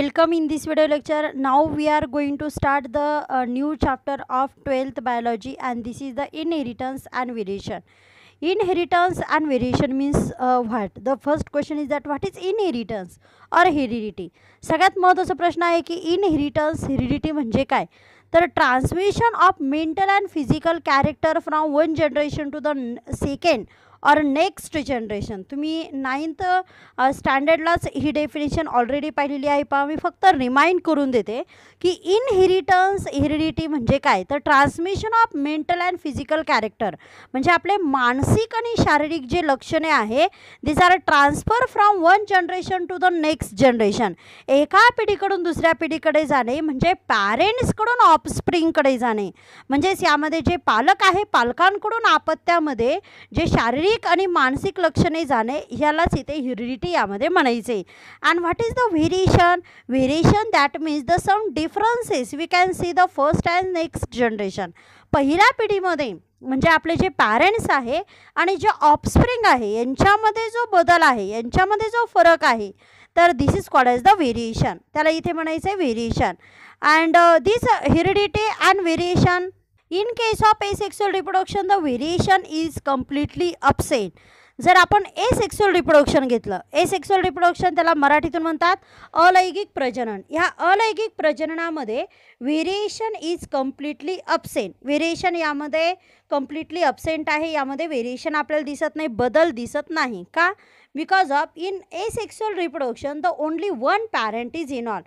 welcome in this video lecture now we are going to start the new chapter of twelfth biology and this is the inheritance and variation inheritance and variation means what the first question is that what is inheritance or or heredity सगळ्यात महत्त्वाचा प्रश्न आहे की inheritance heredity म्हणजे काय तर transmission of mental and physical character from one generation to the second or next generation तुम्ही ninth स्टँडर्डलाच ही डेफिनेशन ऑलरेडी पाहिलेली आहे पहा मी फक्त रिमाइंड करून देते की इनहेरिटन्स हिरिडिटी म्हणजे काय तर transmission of mental and physical character म्हणजे आपले मानसिक आणि शारीरिक जे लक्षणे आहे this are transfer from one generation to the next generation एका पिढीकडून दुसऱ्या पिढीकडे जाणे म्हणजे पॅरेंट्सकडून ऑफस्प्रिंगकडे जाणे म्हणजेच यामध्ये जे पालक आहे पालकांकडून आपत्यामध्ये जे शारीरिक शारीरिक आणि मानसिक लक्षणे जाणे ह्यालाच इथे ह्युरिडिटी यामध्ये म्हणायचे and what is the variation variation that means the some differences we can see the first and next generation पहिल्या पिढीमध्ये म्हणजे आपले जे पॅरेंट्स आहे आणि जे ऑफस्प्रिंग आहे यांच्यामध्ये जो बदल आहे यांच्यामध्ये जो फरक आहे तर this is call as the variation त्याला इथे म्हणायचं आहे variation and this heredity and variation in case of sexual reproduction the variation is completely absent जर आपण सेक्सुअल रिप्रोडक्शन घेतलं सेक्सुअल रिप्रोडक्शन त्याला मराठीतून म्हणतात अलैंगिक प्रजनन ह्या अलैंगिक प्रजननामध्ये variation is completely absent variation यामध्ये कम्प्लिटली अपसेंट आहे यामध्ये व्हेरिएशन आपल्याला दिसत नाही बदल दिसत नाही का because in asexual reproduction the only one parent is involved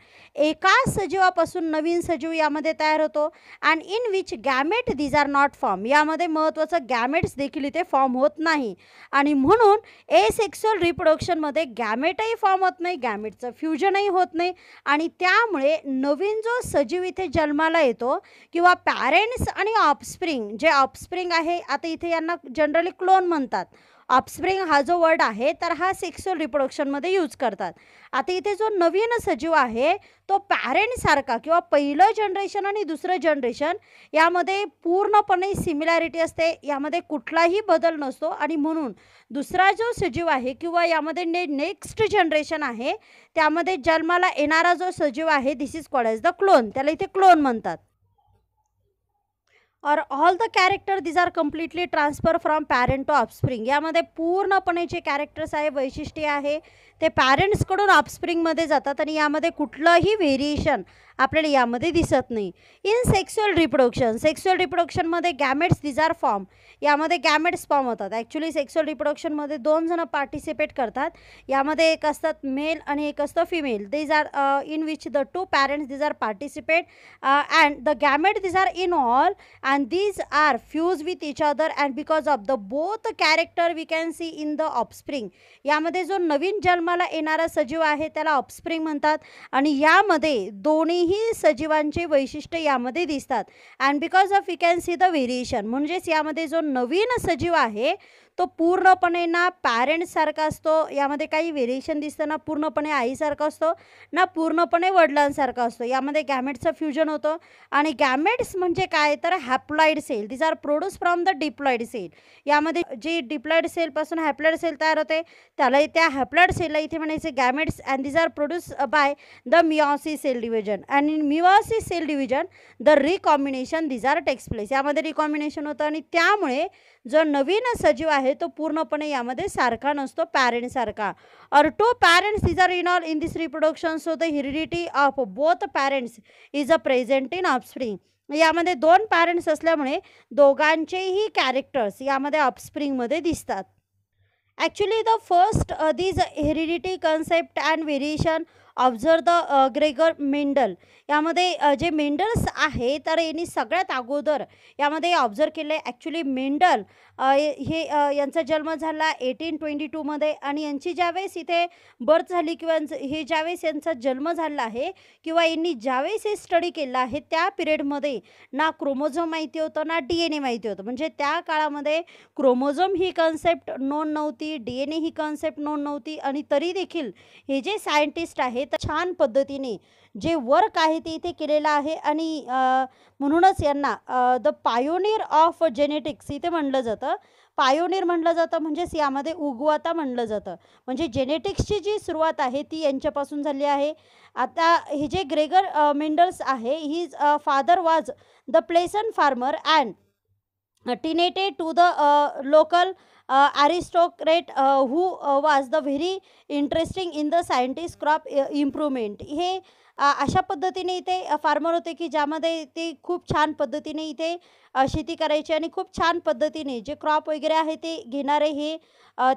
एकाच सजीवापासून नवीन सजीव यामध्ये तयार होतो and in which gamete these are not form यामध्ये महत्त्वाचं गॅमेट्स देखील इथे फॉर्म होत नाही आणि म्हणून एसेक्स्युअल रिप्रोडक्शनमध्ये गॅमेटही फॉर्म होत नाही गॅमेटचं फ्युजनही होत नाही आणि त्यामुळे नवीन जो सजीव इथे जन्माला येतो किंवा पॅरेंट्स आणि ऑफस्प्रिंग जे ऑफस्प्रिंग आहे आता इथे यांना जनरली क्लोन म्हणतात ऑप्स्प्रिंग हा जो वर्ड आहे तर हा सेक्सुअल रिप्रोडक्शनमध्ये यूज करतात आता इथे जो नवीन सजीव आहे तो पॅरेंटसारखा किंवा पहिलं जनरेशन आणि दुसरं जनरेशन यामध्ये पूर्णपणे सिमिलॅरिटी असते यामध्ये कुठलाही बदल नसतो आणि म्हणून दुसरा जो सजीव आहे किंवा यामध्ये ने नेक्स्ट जनरेशन आहे त्यामध्ये जन्माला येणारा जो सजीव आहे this is called as the clone त्याला इथे क्लोन म्हणतात or all the character these are completely transfer from parent to offspring यामध्ये पूर्णपणे जे कॅरेक्टर्स आहे वैशिष्ट्य आहे ते पॅरेंट्सकडून ऑफस्प्रिंगमध्ये जातात आणि यामध्ये कुठलंही व्हेरिएशन आपल्याला यामध्ये दिसत नाही इन सेक्स्युअल रिप्रोडक्शन सेक्स्युअल रिप्रोडक्शनमध्ये गॅमेट्स दिज आर फॉर्म यामध्ये गॅमेट्स फॉर्म होतात ॲक्च्युली सेक्स्युअल रिप्रोडक्शनमध्ये दोन जणं पार्टिसिपेट करतात यामध्ये एक असतात मेल आणि एक असतं female these are in which the two parents these are participate and the gamete these are involved and these are fuse with each other and because of the both character we can see in the offspring यामध्ये जो नवीन जन्माला येणारा सजीव आहे त्याला offspring म्हणतात आणि यामध्ये दोन्ही ही सजीवांचे वैशिष्ट्य यामध्ये दिसतात and because of you can see the variation म्हणजेच यामध्ये जो नवीन सजीव आहे तो पूर्णपणे ना पॅरेंट्ससारखा असतो यामध्ये काही व्हेरिएशन दिसतं ना पूर्णपणे आईसारखा असतो ना पूर्णपणे वडिलांसारखा असतो यामध्ये गॅमेट्सचं फ्युजन होतं आणि गॅमेट्स म्हणजे काय तर haploid cell these are produce from the diploid cell यामध्ये जे डिप्लॉइड सेलपासून हॅप्लॉइड सेल तयार होते त्याला त्या हॅप्लॉइड सेलला इथे म्हणायचे gametes and these are produce by the meiosis cell division and in meiosis cell division the recombination these are takes place यामध्ये रिकॉम्बिनेशन होतं आणि त्यामुळे जो नवीन सजीव आहे आहे तो पूर्णपणे यामध्ये सारखा नसतो पॅरेंटसारखा or two parents is are all in this reproduction so the heredity of both parents is a present in offspring यामध्ये दोन पॅरेंट्स असल्यामुळे दोघांचेही कॅरेक्टर्स यामध्ये ऑफस्प्रिंगमध्ये दिसतात actually the first these heredity concept and variation observe the Gregor Mendel यामध्ये जे Mendel's आहे तर यांनी सगळ्यात अगोदर यामध्ये ऑब्झर्व केले आहे ॲक्च्युली मेंडल हे यांचा जन्म झाला एटीन ट्वेंटी टूमध्ये आणि यांची ज्यावेळेस इथे बर्थ झाली किंवा हे ज्यावेळेस यांचा जन्म झाला आहे किंवा यांनी ज्यावेळेस हे स्टडी केलं आहे त्या पिरियडमध्ये ना क्रोमोझोम माहिती होतं ना डी एन ए माहिती होतं म्हणजे त्या काळामध्ये क्रोमोझोम ही कन्सेप्ट नोंद नव्हती डी एन ए ही कन्सेप्ट नोंद नव्हती आणि तरी देखील हे जे सायंटिस्ट आहे तर छान पद्धतीने जे वर्क आहे ते इथे केलेलं आहे आणि म्हणूनच यांना द पायोनियर ऑफ जेनेटिक्स इथे म्हणलं जातं पायोनियर म्हणलं जातं म्हणजेच यामध्ये उगवाता म्हणलं जातं म्हणजे जेनेटिक्सची जी सुरुवात आहे ती यांच्यापासून झाली आहे आता हे जे ग्रेगर मेंडल्स आहे ही father was the peasant farmer and tenanted to the local aristocrat who was the very interesting in the scientist crop improvement हे अशा पद्धतीने इथे फार्मर होते की ज्यामध्ये ते खूप छान पद्धतीने इथे शेती करायची आणि खूप छान पद्धतीने जे क्रॉप वगैरे आहे ते घेणारे हे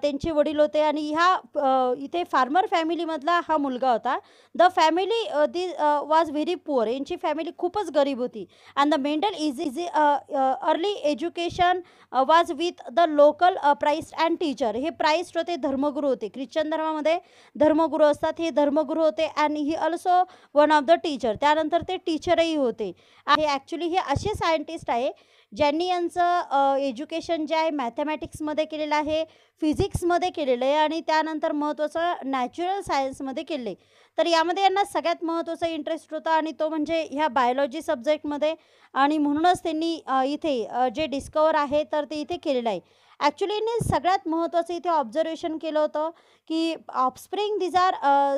त्यांचे वडील होते आणि ह्या इथे फार्मर फॅमिलीमधला हा मुलगा होता the family the was very poor यांची फॅमिली खूपच गरीब होती and the Mendel is is early education was with the local priest and teacher हे प्राईस्ट होते धर्मगुरू होते ख्रिश्चन धर्मामध्ये धर्मगुरू असतात हे धर्मगुरू होते and he also one of the teacher त्यानंतर ते टीचरही होते आणि ॲक्च्युली हे असे सायंटिस्ट आहे ज्यांनी यांचं एज्युकेशन जे आहे मॅथमॅटिक्समध्ये केलेलं आहे फिजिक्समध्ये केलेलं आहे आणि त्यानंतर महत्त्वाचं नॅचरल सायन्समध्ये केले तर यामध्ये यांना सगळ्यात महत्त्वाचा इंटरेस्ट होता आणि तो म्हणजे ह्या बायोलॉजी सब्जेक्टमध्ये आणि म्हणूनच त्यांनी इथे जे डिस्कवर आहे तर ते इथे केलेलं आहे ॲक्च्युली यांनी सगळ्यात महत्त्वाचं इथे ऑब्झर्वेशन केलं होतं की offspring these are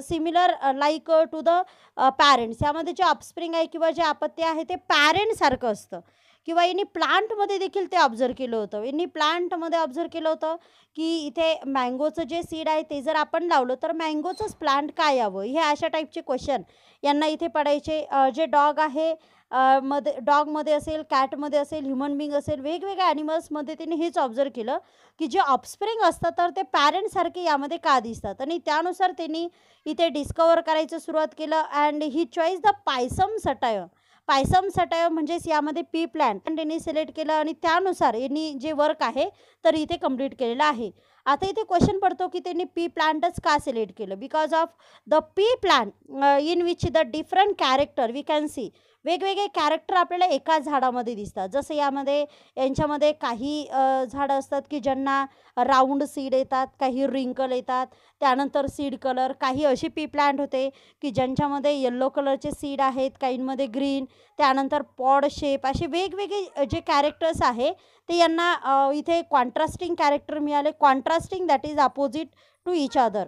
similar like to the parents यामध्ये जे ऑफस्प्रिंग आहे किंवा जे आपत्ती आहे ते पॅरेंटसारखं असतं किंवा यांनी प्लांटमध्ये देखील ते ऑब्झर्व केलं होतं यांनी प्लांटमध्ये ऑब्झर्व केलं होतं की इथे मँगोचं जे सीड आहे ते जर आपण लावलं तर मँगोचंच प्लांट काय यावं हे अशा टाईपचे क्वेश्चन यांना इथे पडायचे जे डॉग आहे मध्ये डॉगमध्ये असेल कॅटमध्ये असेल ह्युमन बिंग असेल वेगवेगळ्या ॲनिमल्समध्ये तिने हेच ऑब्झर्व केलं की जे ऑफस्प्रिंग असतात तर ते पॅरेंटसारखे यामध्ये का दिसतात आणि त्यानुसार त्यांनी इथे डिस्कवर करायचं सुरुवात केलं and he choice the pisum sativum pisum sativum म्हणजेच यामध्ये पी प्लॅन त्यांनी सिलेक्ट केलं आणि त्यानुसार यांनी जे वर्क आहे तर इथे कंप्लीट केलेलं आहे आता इथे क्वेश्चन पडतो की त्यांनी पी प्लांटच का सिलेक्ट केलं because of the pea plant in which the different character we can see वेगवेगळे कॅरेक्टर आपल्याला एका झाडामध्ये दिसतात जसं यामध्ये यांच्यामध्ये काही झाडं असतात की ज्यांना राऊंड सीड येतात काही रिंकल येतात त्यानंतर सीड कलर काही अशी पी प्लांट होते की ज्यांच्यामध्ये येल्लो कलरचे सीड आहेत काहींमध्ये ग्रीन त्यानंतर पॉड शेप असे वेगवेगळे जे कॅरेक्टर्स आहे ते यांना इथे कॉन्ट्रास्टिंग कॅरेक्टर मिळाले contrasting that is opposite to each other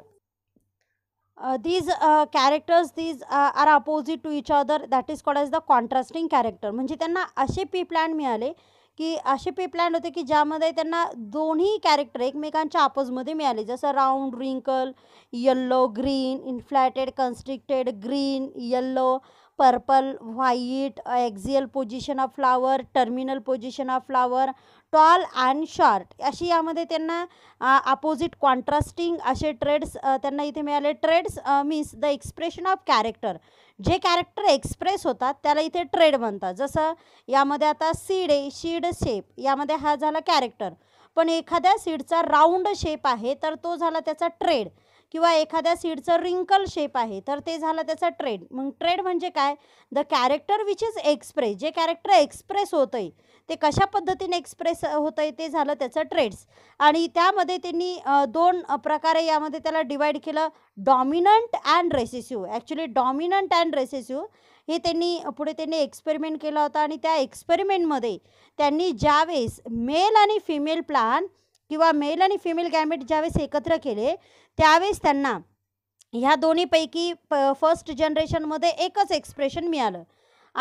these uh, these these uh, characters these two uh, are opposite to each other that is called as the contrasting character म्हणजे त्यांना असे P plan मिळाले की असे P plan होते की ज्यामध्ये त्यांना दोन्ही कॅरेक्टर एकमेकांच्या आपोजमध्ये मिळाले जसं round wrinkle yellow green inflated constricted green yellow purple white axial position of flower terminal position of flower tall and short अशी यामध्ये त्यांना अपोजिट कॉन्ट्रास्टिंग असे ट्रेड्स त्यांना इथे मिळाले traits means the expression of character जे कॅरेक्टर एक्सप्रेस होतात त्याला इथे ट्रेड म्हणतात जसं यामध्ये आता सीड आहे सीड शेप यामध्ये हा झाला कॅरेक्टर पण एखाद्या सीडचा राऊंड शेप आहे तर तो झाला त्याचा ट्रेड किंवा एखाद्या सीडचं रिंकल शेप आहे तर ते झालं त्याचा ट्रेड मग ट्रेड म्हणजे काय the character which is express जे कॅरेक्टर एक्सप्रेस होतं आहे ते कशा पद्धतीने एक्सप्रेस होतं आहे ते झालं त्याचं ट्रेड्स आणि त्यामध्ये त्यांनी दोन प्रकारे यामध्ये त्याला डिवाईड केलं dominant and recessive actually dominant and recessive हे त्यांनी पुढे त्यांनी एक्सपेरिमेंट केला होता आणि त्या एक्सपेरिमेंटमध्ये त्यांनी ज्यावेळेस मेल आणि फिमेल प्लान किंवा मेल आणि फिमेल गॅमेट ज्यावेळेस एकत्र केले त्यावेळेस त्यांना ह्या दोन्हीपैकी प फर्स्ट जनरेशनमध्ये एकच एक्सप्रेशन मिळालं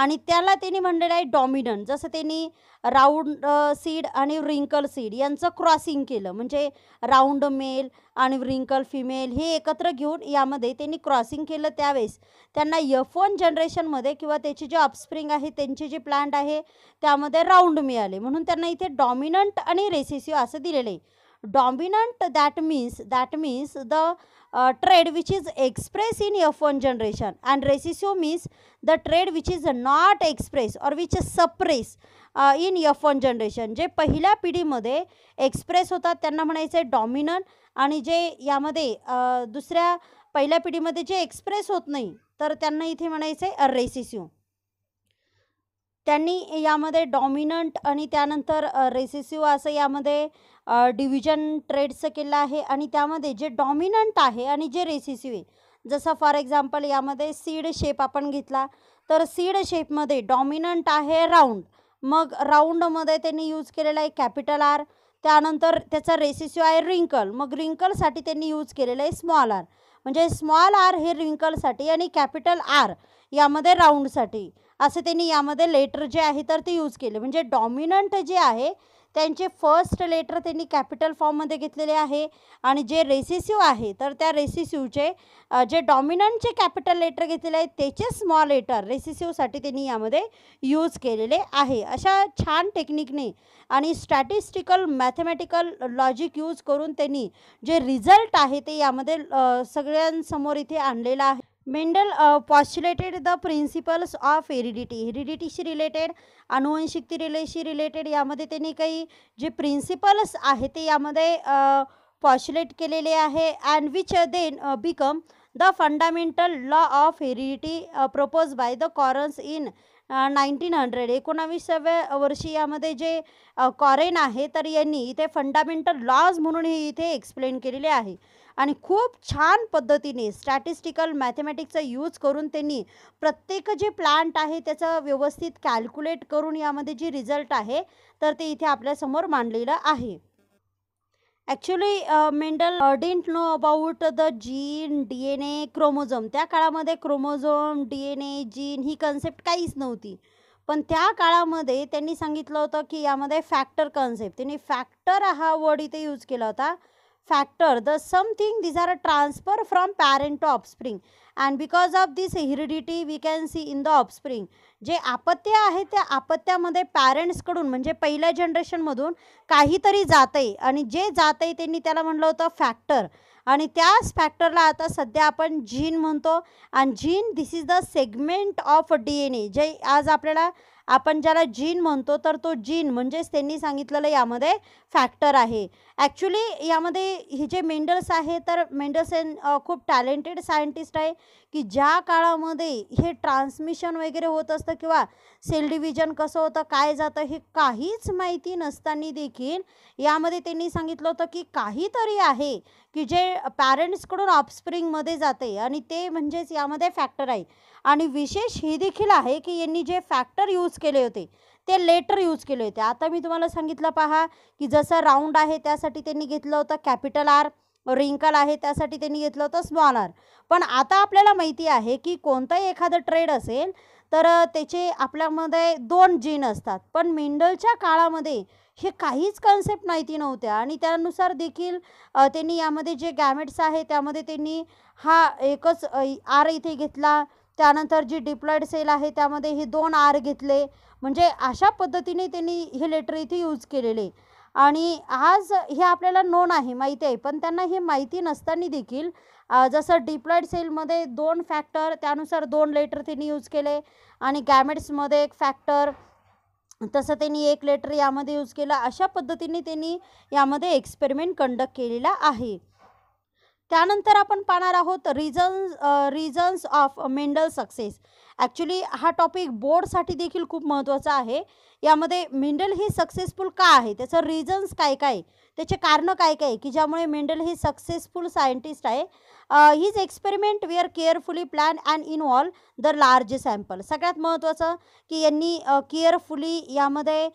आणि त्याला त्यांनी म्हणलेलं आहे डॉमिनंट जसं त्यांनी राऊंड सीड आणि रिंकल सीड यांचं क्रॉसिंग केलं म्हणजे राऊंड मेल आणि रिंकल फिमेल हे एकत्र घेऊन यामध्ये त्यांनी क्रॉसिंग केलं त्यावेळेस त्यांना यफ वन जनरेशनमध्ये किंवा त्याचे जे अपस्प्रिंग आहे त्यांचे जे प्लांट आहे त्यामध्ये राऊंड मिळाले म्हणून त्यांना इथे डॉमिनंट आणि रेसेसिव्ह असं दिलेलं आहे dominant that means that means the trait which is express in F one generation and recessive means the trait which is not express or which is suppress in F one generation जे पहिल्या पिढीमध्ये express होतात त्यांना म्हणायचं डॉमिन आणि जे यामध्ये दुसऱ्या पहिल्या पिढीमध्ये जे एक्सप्रेस होत नाही तर त्यांना इथे आहे रेसिस्यू त्यांनी यामध्ये डॉमिनंट आणि त्यानंतर रेसिसिओ असं यामध्ये डिव्हिजन ट्रेडचं केलं आहे आणि त्यामध्ये जे डॉमिनंट आहे आणि जे रेसिसिव्ह आहे जसं फॉर एक्झाम्पल यामध्ये सीड शेप आपण घेतला तर सीड शेपमध्ये डॉमिनंट आहे राऊंड मग राऊंडमध्ये त्यांनी यूज केलेला आहे कॅपिटल आर त्यानंतर त्याचा रेसिसिव्ह आहे रिंकल मग रिंकलसाठी त्यांनी यूज केलेलं आहे स्मॉल आर म्हणजे स्मॉल आर हे रिंकलसाठी आणि कॅपिटल आर यामध्ये राऊंडसाठी असं त्यांनी यामध्ये लेटर जे आहे तर ते यूज केले म्हणजे डॉमिनंट जे आहे त्यांचे फर्स्ट लेटर त्यांनी कॅपिटल फॉर्ममध्ये घेतलेले आहे आणि जे रेसिसिव आहे तर त्या रेसिसिवचे जे डॉमिनंटचे कॅपिटल लेटर घेतलेले आहेत त्याचे स्मॉल लेटर रेसिसिवसाठी त्यांनी यामध्ये यूज केलेले आहे अशा छान टेक्निकने आणि स्टॅटिस्टिकल मॅथमॅटिकल लॉजिक यूज करून त्यांनी जे रिझल्ट आहे ते यामध्ये सगळ्यांसमोर इथे आणलेलं आहे Mendel postulated the principles of heredity हेरिडिटीशी रिलेटेड अनुवंशिकती रिलेशी रिलेटेड यामध्ये त्यांनी काही जे प्रिन्सिपल्स आहे ते यामध्ये पॉस्च्युलेट uh, केलेले आहे and which then become the fundamental law of heredity propose by the Correns in nineteen hundred एकोणावीसाव्या वर्षी यामध्ये जे कॉरेन uh, आहे तर यांनी इथे फंडामेंटल लॉज म्हणून हे इथे एक्सप्लेन केलेले आहे आणि खूप छान पद्धतीने स्टॅटिस्टिकल मॅथमॅटिक्सचा यूज करून त्यांनी प्रत्येक जे प्लांट आहे त्याचं व्यवस्थित कॅल्क्युलेट करून यामध्ये जे रिझल्ट आहे तर ते इथे आपल्यासमोर मांडलेलं आहे actually Mendel didn't know about the gene D N A chromosome त्या काळामध्ये chromosome D N A gene ही कन्सेप्ट काहीच नव्हती पण त्या काळामध्ये त्यांनी सांगितलं होतं की यामध्ये फॅक्टर कन्सेप्ट त्यांनी फॅक्टर हा वर्ड इथे यूज केला होता factor the something these are a transfer from parent to offspring and because of this heredity we can see in the offspring जे आपत्य आहे त्या आपत्यामध्ये पॅरेंट्सकडून म्हणजे पहिल्या जनरेशनमधून काहीतरी जात आहे आणि जे जात आहे त्यांनी त्याला म्हणलं होतं फॅक्टर आणि त्याच फॅक्टरला आता सध्या आपण जीन म्हणतो आणि gene this is the segment of D N A जे आज आपल्याला आपण ज्याला जीन म्हणतो तर तो जीन म्हणजेच त्यांनी सांगितलेलं यामध्ये फॅक्टर आहे ॲक्च्युली यामध्ये हे जे मेंडल्स आहे तर मेंडल्स खूप टॅलेंटेड सायंटिस्ट आहे की ज्या काळामध्ये हे ट्रान्समिशन वगैरे होत असतं किंवा सेल डिव्हिजन कसं होतं काय जातं हे काहीच माहिती नसताना देखील यामध्ये त्यांनी सांगितलं होतं की काहीतरी आहे की जे पॅरेंट्सकडून ऑफस्प्रिंगमध्ये जाते आणि ते म्हणजेच यामध्ये फॅक्टर आहे आणि विशेष ही देखील आहे की यांनी जे फॅक्टर यूज केले होते ते लेटर यूज केले होते आता मी तुम्हाला सांगितलं पहा की जसं राऊंड आहे त्यासाठी त्यांनी घेतलं होतं कॅपिटल आर रिंकल आहे त्यासाठी त्यांनी घेतलं होतं स्मॉल आर पण आता आपल्याला माहिती आहे की कोणताही एखादं ट्रेड असेल तर त्याचे आपल्यामध्ये दोन जीन असतात पण मेंडलच्या काळामध्ये हे काहीच कन्सेप्ट माहिती नव्हत्या आणि त्यानुसार देखील त्यांनी यामध्ये जे गॅमेट्स आहे त्यामध्ये त्यांनी हा एकच आर इथे घेतला त्यानंतर जी डिप्लॉइड सेल आहे त्यामध्ये हे दोन आर घेतले म्हणजे अशा पद्धतीने त्यांनी हे लेटर इथे यूज केलेले आणि आज हे आपल्याला नोन आहे माहिती आहे पण त्यांना हे माहिती नसताना देखील जसं डिप्लॉइड सेलमध्ये दोन फॅक्टर त्यानुसार दोन लेटर त्यांनी यूज केले आणि गॅमेट्समध्ये एक फॅक्टर तसं त्यांनी एक लेटर यामध्ये यूज केला अशा पद्धतीने त्यांनी यामध्ये एक्सपेरिमेंट कंडक्ट केलेला आहे त्यानंतर आपण पाहणार आहोत reasons reasons of Mendel success actually हा टॉपिक बोर्डसाठी देखील खूप महत्त्वाचा आहे यामध्ये मेंडल ही सक्सेसफुल का आहे त्याचं रिझन्स काय काय त्याचे कारणं काय काय की ज्यामुळे मेंडल ही सक्सेसफुल सायंटिस्ट आहे his experiment we are carefully plan and involve the large sample सगळ्यात महत्त्वाचं की यांनी केअरफुली यामध्ये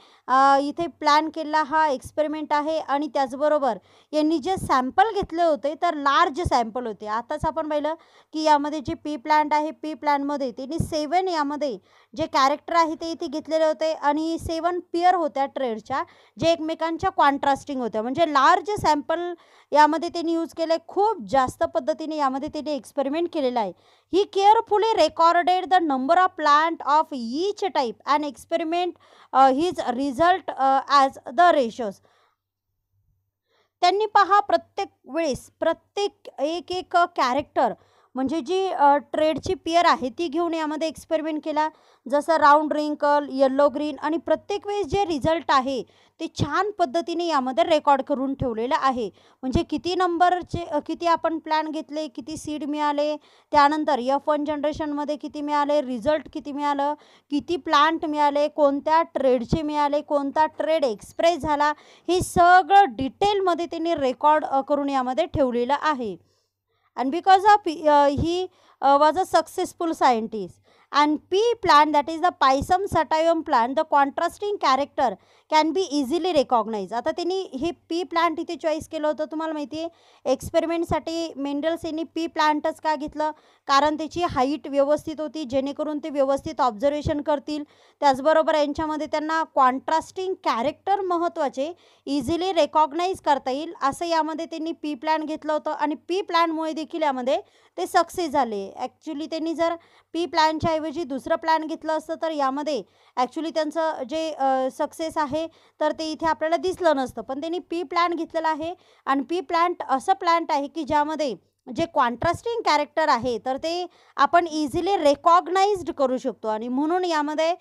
इथे प्लॅन केला हा एक्सपेरिमेंट आहे आणि त्याचबरोबर यांनी जे सॅम्पल घेतले होते तर लार्ज सॅम्पल होते आताच आपण पाहिलं की यामध्ये जे पी प्लॅन्ट आहे पी प्लॅनमध्ये त्यांनी सेवन यामध्ये जे कॅरेक्टर आहे ते इथे घेतलेले होते आणि सेवन पिअर होत्या ट्रेडच्या जे एकमेकांच्या कॉन्ट्रास्टिंग होत्या म्हणजे लार्ज सॅम्पल यामध्ये त्यांनी यूज केलं खूप जास्त पद्धतीने यामध्ये त्यांनी एक्सपेरिमेंट केलेलं आहे he carefully recorded the number of plant of each type and experiment his result as the ratios त्यांनी पहा प्रत्येक वेळेस प्रत्येक एक एक कॅरेक्टर म्हणजे जी ट्रेडची पियर आहे ती घेऊन यामध्ये एक्सपेरिमेंट केला जसं राऊंड रिंकल येल्लो ग्रीन आणि प्रत्येक वेळेस जे रिझल्ट आहे ते छान पद्धतीने यामध्ये रेकॉर्ड करून ठेवलेलं आहे म्हणजे किती नंबरचे किती आपण प्लॅन घेतले किती सीड मिळाले त्यानंतर यफ वन जनरेशनमध्ये किती मिळाले रिझल्ट किती मिळालं किती प्लांट मिळाले कोणत्या ट्रेडचे मिळाले कोणता ट्रेड एक्सप्रेस झाला हे सगळं डिटेलमध्ये त्यांनी रेकॉर्ड करून यामध्ये ठेवलेलं आहे and because of uh, he uh, was a successful scientist and pea plant that is the pisum sativum plant the contrasting character can be easily recognise आता त्यांनी हे पी प्लांट इथे चॉईस केलं होतं तुम्हाला माहिती आहे एक्सपेरिमेंटसाठी मेंडल्स यांनी पी प्लांटच का घेतलं कारण त्याची हाईट व्यवस्थित होती जेणेकरून ते व्यवस्थित ऑब्झर्वेशन करतील त्याचबरोबर यांच्यामध्ये त्यांना कॉन्ट्रास्टिंग कॅरेक्टर महत्त्वाचे इझिली रेकॉग्नाईज करता येईल असं यामध्ये त्यांनी पी प्लॅन घेतलं होतं आणि पी प्लांटमुळे देखील यामध्ये ते सक्सेस झाले ॲक्च्युली त्यांनी जर पी प्लांटच्या करण्याऐवजी दुसरं प्लॅन घेतलं असतं तर यामध्ये ॲक्च्युली त्यांचं जे सक्सेस आहे तर ते इथे आपल्याला दिसलं नसतं पण त्यांनी पी प्लॅन घेतलेला आहे आणि पी प्लॅन्ट असं प्लॅन्ट आहे की ज्यामध्ये जे कॉन्ट्रास्टिंग कॅरेक्टर आहे तर ते आपण इझिली रेकॉग्नाइज्ड करू शकतो आणि म्हणून यामध्ये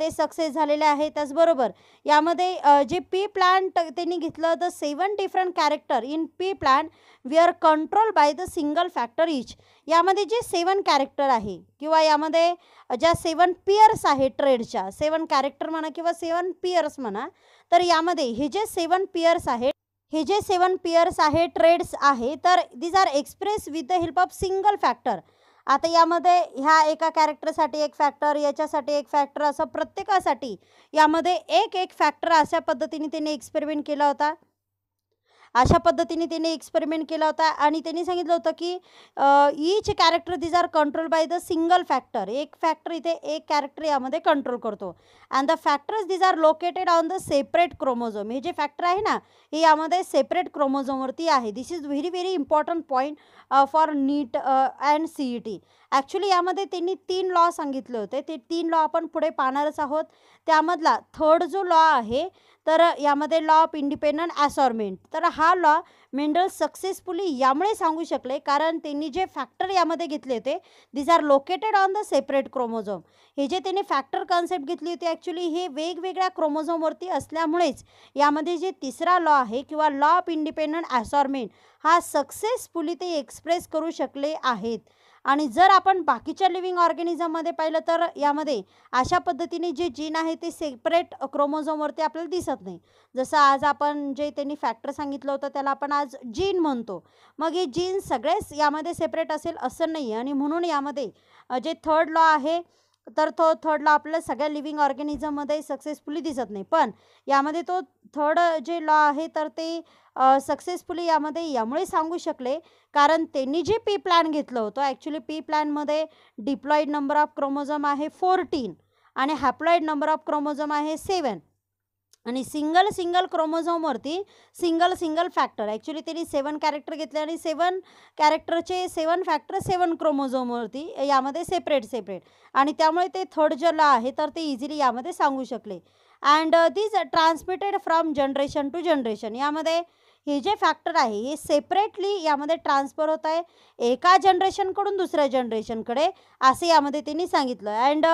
ते सक्सेस झालेले आहे त्याचबरोबर यामध्ये जे पी प्लांट त्यांनी घेतलं the seven different character in pea plant we are control by the single factor each यामध्ये जे सेवन कॅरेक्टर आहे किंवा यामध्ये ज्या सेवन पियर्स आहे ट्रेडच्या सेवन कॅरेक्टर म्हणा किंवा सेवन पियर्स म्हणा तर यामध्ये हे जे सेवन पियर्स आहेत हे जे सेवन पियर्स आहे ट्रेड्स आहे तर these are express with the help of single factor आता यामध्ये ह्या एका कॅरेक्टरसाठी एक फॅक्टर याच्यासाठी एक फॅक्टर असं प्रत्येकासाठी यामध्ये एक एक फॅक्टर अशा पद्धतीने त्याने एक्सपेरिमेंट केला होता अशा पद्धतीने त्याने एक्सपेरिमेंट केला होता आणि त्यांनी सांगितलं होतं की each character these are control by the single factor एक फॅक्टर इथे एक कॅरेक्टर यामध्ये कंट्रोल करतो and the factors these are located on the separate chromosome हे जे फॅक्टर आहे ना हे यामध्ये सेपरेट क्रोमोझोमवरती आहे this is very very important point for NEET and C E T actually यामध्ये त्यांनी तीन लॉ सांगितले होते ते तीन लॉ आपण पुढे पाहणारच आहोत त्यामधला थर्ड जो लॉ आहे तर यामध्ये लॉ ऑफ इंडिपेंडंट ॲसॉर्मेंट तर हा लॉ मेंडल सक्सेसफुली यामुळे सांगू शकले कारण त्यांनी जे फॅक्टर यामध्ये घेतले होते these are located on the separate chromosome हे जे त्यांनी फॅक्टर कॉन्सेप्ट घेतली होती ॲक्च्युली हे वेगवेगळ्या क्रोमोझोमवरती असल्यामुळेच यामध्ये जे तिसरा लॉ आहे किंवा लॉ ऑफ इंडिपेंडंट ॲसॉर्मेंट हा सक्सेसफुली ते एक्सप्रेस करू शकले आहेत आणि जर आपण बाकीच्या लिव्हिंग ऑर्गॅनिझममध्ये पाहिलं तर यामध्ये अशा पद्धतीने जे जीन आहे ते सेपरेट क्रोमोझोमवरती आपल्याला दिसत नाही जसं आज आपण जे त्यांनी फॅक्टर सांगितलं होतं त्याला आपण आज आज जीन म्हणतो मग ही जीन सगळेच यामध्ये सेपरेट असेल असं नाही आणि म्हणून यामध्ये जे थर्ड लॉ आहे तर तो थर्ड लॉ आपल्याला सगळ्या लिव्हिंग ऑर्गॅनिझममध्ये सक्सेसफुली दिसत नाही पण यामध्ये तो थर्ड जे लॉ आहे तर ते सक्सेसफुली यामध्ये यामुळे सांगू शकले कारण त्यांनी जे पी प्लॅन घेतलं होतं ॲक्च्युली पी प्लॅनमध्ये डिप्लॉईड नंबर ऑफ क्रोमोझम आहे फोर्टीन आणि हॅप्लॉईड नंबर ऑफ क्रोमोझम आहे सेवन आणि सिंगल सिंगल क्रोमोझोमवरती सिंगल सिंगल फॅक्टर ॲक्च्युली त्यांनी सेवन कॅरेक्टर घेतले आणि सेवन कॅरेक्टरचे सेवन फॅक्टर सेवन क्रोमोझोमवरती यामध्ये सेपरेट सेपरेट आणि त्यामुळे ते थर्ड जला आहे तर ते इझिली यामध्ये सांगू शकले and these transmitted from generation to generation यामध्ये हे जे फॅक्टर आहे हे सेपरेटली यामध्ये ट्रान्सफर होत आहे एका जनरेशनकडून दुसऱ्या जनरेशनकडे असे यामध्ये त्यांनी सांगितलं and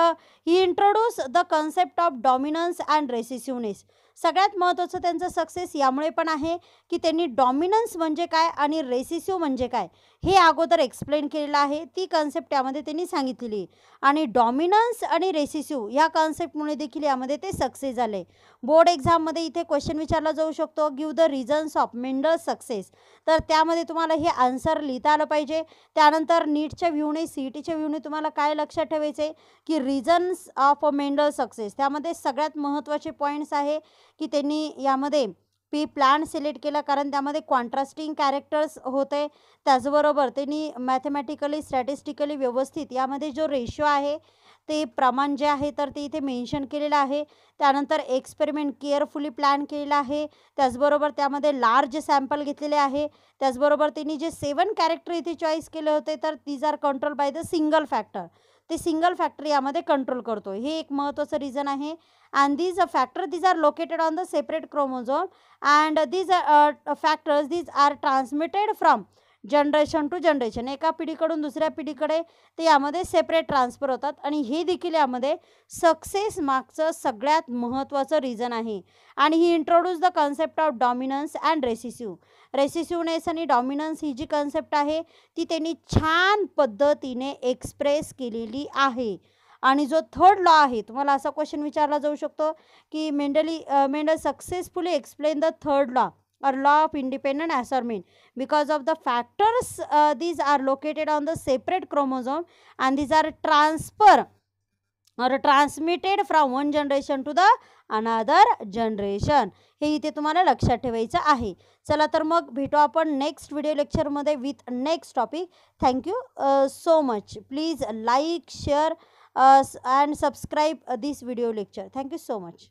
he introduce the concept of dominance and recessiveness सगळ्यात महत्त्वाचं त्यांचं सक्सेस यामुळे पण आहे की त्यांनी डॉमिनन्स म्हणजे काय आणि रेसिसिओ म्हणजे काय हे अगोदर एक्सप्लेन केलेलं आहे ती कन्सेप्ट यामध्ये त्यांनी सांगितलेली आणि डॉमिनन्स आणि रेसिस्यू ह्या कॉन्सेप्टमुळे देखील यामध्ये ते सक्सेस झाले बोर्ड एक्झाममध्ये इथे क्वेश्चन विचारला जाऊ शकतो give the reasons of Mendel success तर त्यामध्ये तुम्हाला हे आन्सर लिहिता आलं पाहिजे त्यानंतर नीटच्या व्ह्यूने सी टीच्या व्ह्यूने तुम्हाला काय लक्षात ठेवायचे की रिझन्स ऑफ मेंडल सक्सेस त्यामध्ये सगळ्यात महत्त्वाचे पॉईंट्स आहे की त्यांनी यामध्ये पी प्लॅन सिलेक्ट केला कारण त्यामध्ये कॉन्ट्रास्टिंग कॅरेक्टर्स होते त्याचबरोबर त्यांनी मॅथमॅटिकली स्टॅटिस्टिकली व्यवस्थित यामध्ये जो रेशो आहे ते प्रमाण जे आहे तर ते इथे मेन्शन केलेलं आहे त्यानंतर एक्सपेरिमेंट केअरफुली प्लॅन केलेला आहे त्याचबरोबर त्यामध्ये लार्ज सॅम्पल घेतलेले आहे त्याचबरोबर त्यांनी जे सेवन कॅरेक्टर इथे चॉईस केले होते तर these are control by the single factor ते सिंगल फॅक्टर यामध्ये कंट्रोल करतो हे एक महत्त्वाचं रिझन आहे and these a factor these are located on the separate chromosome and these factors these are transmitted from generation to generation एका पिढीकडून दुसऱ्या पिढीकडे ते यामध्ये सेपरेट ट्रान्सफर होतात आणि हे देखील यामध्ये सक्सेस मागचं सगळ्यात महत्त्वाचं रिझन आहे आणि he introduce the concept of dominance and recessive recessiveness आणि डॉमिनन्स ही जी कन्सेप्ट आहे ती त्यांनी छान पद्धतीने एक्सप्रेस केलेली आहे आणि जो थर्ड लॉ आहे तुम्हाला असा क्वेश्चन विचारला जाऊ शकतो की Mendel Mendel successfully explain the third law or law of independent assortment because of the factors uh, these are located on the separate chromosome and these are transfer or transmitted from one generation to the another generation हे इथे तुम्हाला लक्षात ठेवायचं आहे चला तर मग भेटू आपण नेक्स्ट व्हिडिओ लेक्चरमध्ये with next topic thank you so much please like share and subscribe this video lecture thank you so much